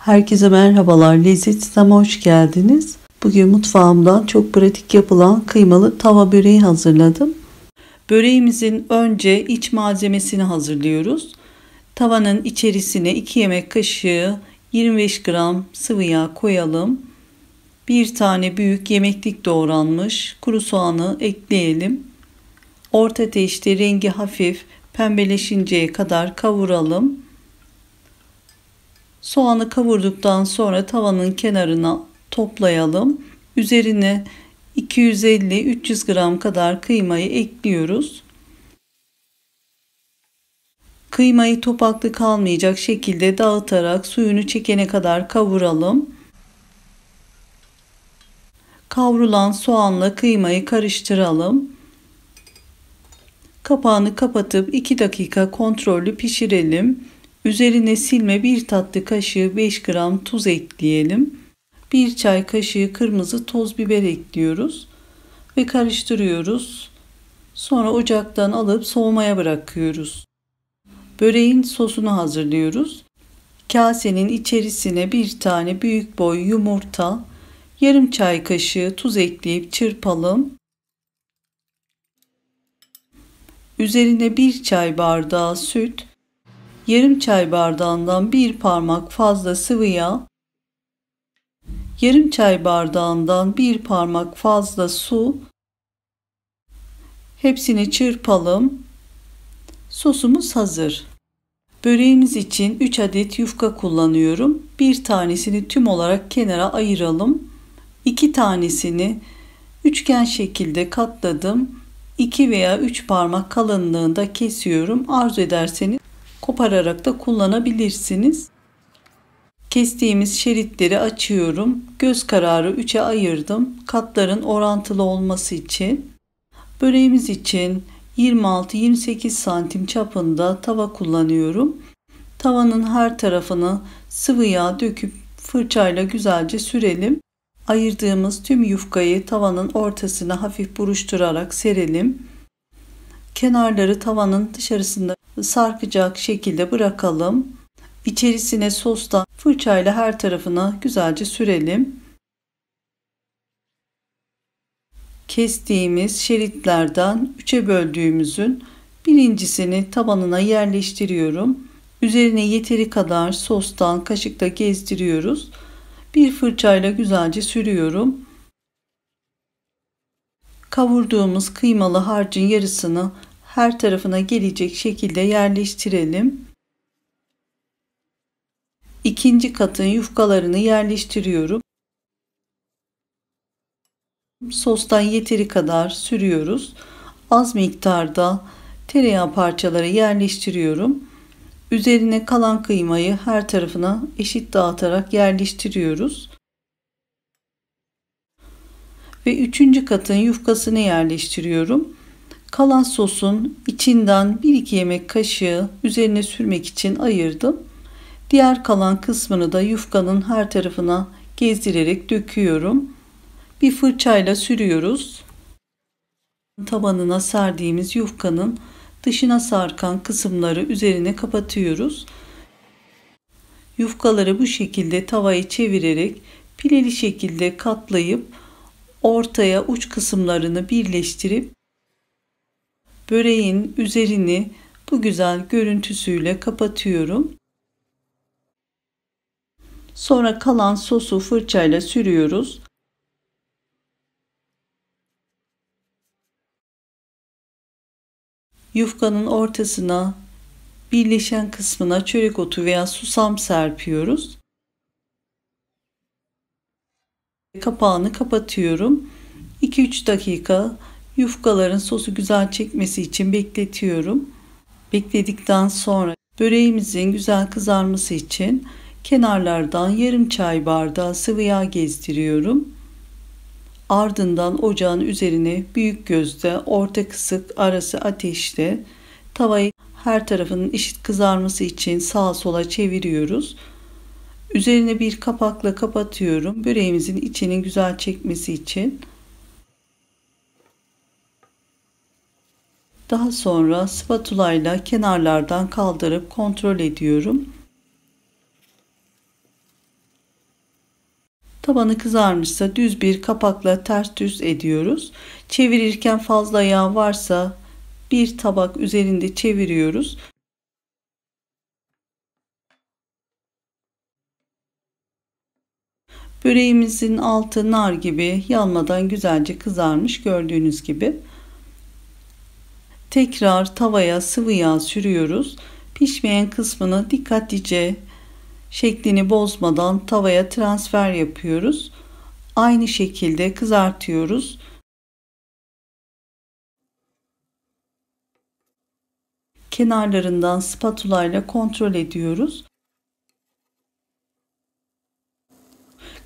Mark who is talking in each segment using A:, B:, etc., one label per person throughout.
A: Herkese merhabalar. Lezzet Sistem'e hoş geldiniz. Bugün mutfağımdan çok pratik yapılan kıymalı tava böreği hazırladım. Böreğimizin önce iç malzemesini hazırlıyoruz. Tavanın içerisine 2 yemek kaşığı 25 gram sıvı yağ koyalım. Bir tane büyük yemeklik doğranmış kuru soğanı ekleyelim. Orta ateşte rengi hafif pembeleşinceye kadar kavuralım. Soğanı kavurduktan sonra tavanın kenarına toplayalım. Üzerine 250-300 gram kadar kıymayı ekliyoruz. Kıymayı topaklı kalmayacak şekilde dağıtarak suyunu çekene kadar kavuralım. Kavrulan soğanla kıymayı karıştıralım. Kapağını kapatıp 2 dakika kontrollü pişirelim. Üzerine silme bir tatlı kaşığı 5 gram tuz ekleyelim. 1 çay kaşığı kırmızı toz biber ekliyoruz ve karıştırıyoruz. Sonra ocaktan alıp soğumaya bırakıyoruz. Böreğin sosunu hazırlıyoruz. Kasenin içerisine bir tane büyük boy yumurta, yarım çay kaşığı tuz ekleyip çırpalım. Üzerine bir çay bardağı süt, yarım çay bardağından bir parmak fazla sıvı yağ, yarım çay bardağından bir parmak fazla su, hepsini çırpalım. Sosumuz hazır. Böreğimiz için 3 adet yufka kullanıyorum. Bir tanesini tüm olarak kenara ayıralım. 2 tanesini üçgen şekilde katladım. 2 veya 3 parmak kalınlığında kesiyorum. Arzu ederseniz kopararak da kullanabilirsiniz. Kestiğimiz şeritleri açıyorum. Göz kararı 3'e ayırdım. Katların orantılı olması için. Böreğimiz için 26-28 santim çapında tava kullanıyorum. Tavanın her tarafını sıvı yağ döküp fırçayla güzelce sürelim. Ayırdığımız tüm yufkayı tavanın ortasına hafif buruşturarak serelim. Kenarları tavanın dışarısında sarkacak şekilde bırakalım. İçerisine sostan fırçayla her tarafına güzelce sürelim. Kestiğimiz şeritlerden üçe böldüğümüzün birincisini tabanına yerleştiriyorum. Üzerine yeteri kadar sostan kaşıkla gezdiriyoruz. Bir fırçayla güzelce sürüyorum. Kavurduğumuz kıymalı harcın yarısını her tarafına gelecek şekilde yerleştirelim. İkinci katın yufkalarını yerleştiriyorum. Sostan yeteri kadar sürüyoruz. Az miktarda tereyağı parçaları yerleştiriyorum. Üzerine kalan kıymayı her tarafına eşit dağıtarak yerleştiriyoruz. Ve üçüncü katın yufkasını yerleştiriyorum. Kalan sosun içinden 1-2 yemek kaşığı üzerine sürmek için ayırdım. Diğer kalan kısmını da yufkanın her tarafına gezdirerek döküyorum. Bir fırçayla sürüyoruz. Tabanına serdiğimiz yufkanın dışına sarkan kısımları üzerine kapatıyoruz. Yufkaları bu şekilde tavayı çevirerek pileli şekilde katlayıp ortaya uç kısımlarını birleştirip böreğin üzerini bu güzel görüntüsüyle kapatıyorum. Sonra kalan sosu fırçayla sürüyoruz. Yufkanın ortasına birleşen kısmına çörek otu veya susam serpiyoruz. Kapağını kapatıyorum. 2-3 dakika Yufkaların sosu güzel çekmesi için bekletiyorum. Bekledikten sonra böreğimizin güzel kızarması için kenarlardan yarım çay bardağı sıvı yağ gezdiriyorum. Ardından ocağın üzerine büyük gözde, orta kısık, arası ateşte tavayı her tarafının eşit kızarması için sağa sola çeviriyoruz. Üzerine bir kapakla kapatıyorum. Böreğimizin içinin güzel çekmesi için. Daha sonra spatulayla kenarlardan kaldırıp kontrol ediyorum. Tabanı kızarmışsa düz bir kapakla ters düz ediyoruz. Çevirirken fazla yağ varsa bir tabak üzerinde çeviriyoruz. Böreğimizin altı nar gibi yanmadan güzelce kızarmış gördüğünüz gibi. Tekrar tavaya sıvı yağ sürüyoruz. Pişmeyen kısmını dikkatlice şeklini bozmadan tavaya transfer yapıyoruz. Aynı şekilde kızartıyoruz. Kenarlarından spatula ile kontrol ediyoruz.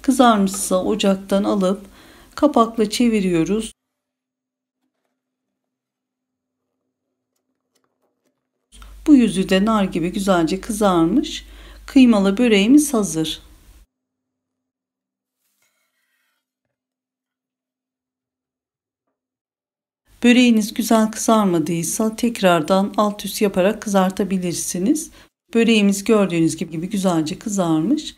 A: Kızarmışsa ocaktan alıp kapakla çeviriyoruz. Yüzü de nar gibi güzelce kızarmış. Kıymalı böreğimiz hazır. Böreğiniz güzel kızarmadıysa tekrardan alt üst yaparak kızartabilirsiniz. Böreğimiz gördüğünüz gibi güzelce kızarmış.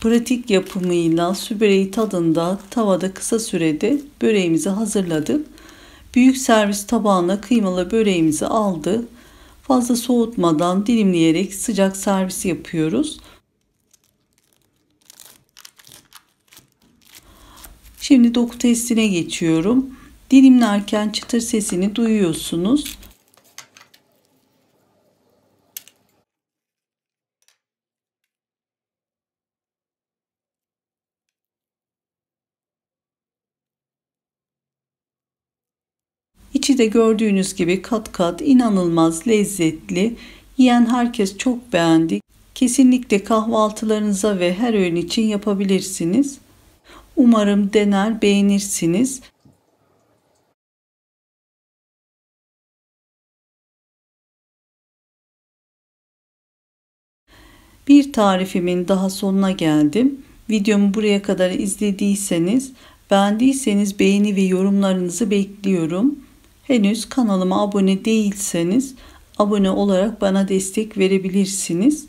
A: Pratik yapımıyla su tadında tavada kısa sürede böreğimizi hazırladık. Büyük servis tabağına kıymalı böreğimizi aldı. Fazla soğutmadan dilimleyerek sıcak servisi yapıyoruz. Şimdi doku testine geçiyorum. Dilimlerken çıtır sesini duyuyorsunuz. İçi de gördüğünüz gibi kat kat inanılmaz lezzetli. Yiyen herkes çok beğendi. Kesinlikle kahvaltılarınıza ve her öğün için yapabilirsiniz. Umarım dener beğenirsiniz. Bir tarifimin daha sonuna geldim. Videomu buraya kadar izlediyseniz, beğendiyseniz beğeni ve yorumlarınızı bekliyorum. Henüz kanalıma abone değilseniz abone olarak bana destek verebilirsiniz.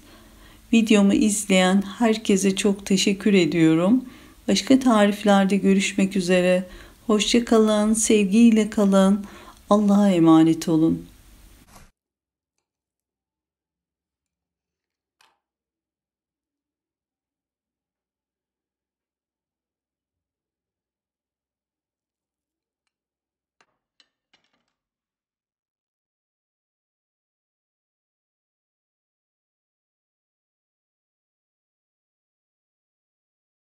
A: Videomu izleyen herkese çok teşekkür ediyorum. Başka tariflerde görüşmek üzere. Hoşçakalın, sevgiyle kalın. Allah'a emanet olun.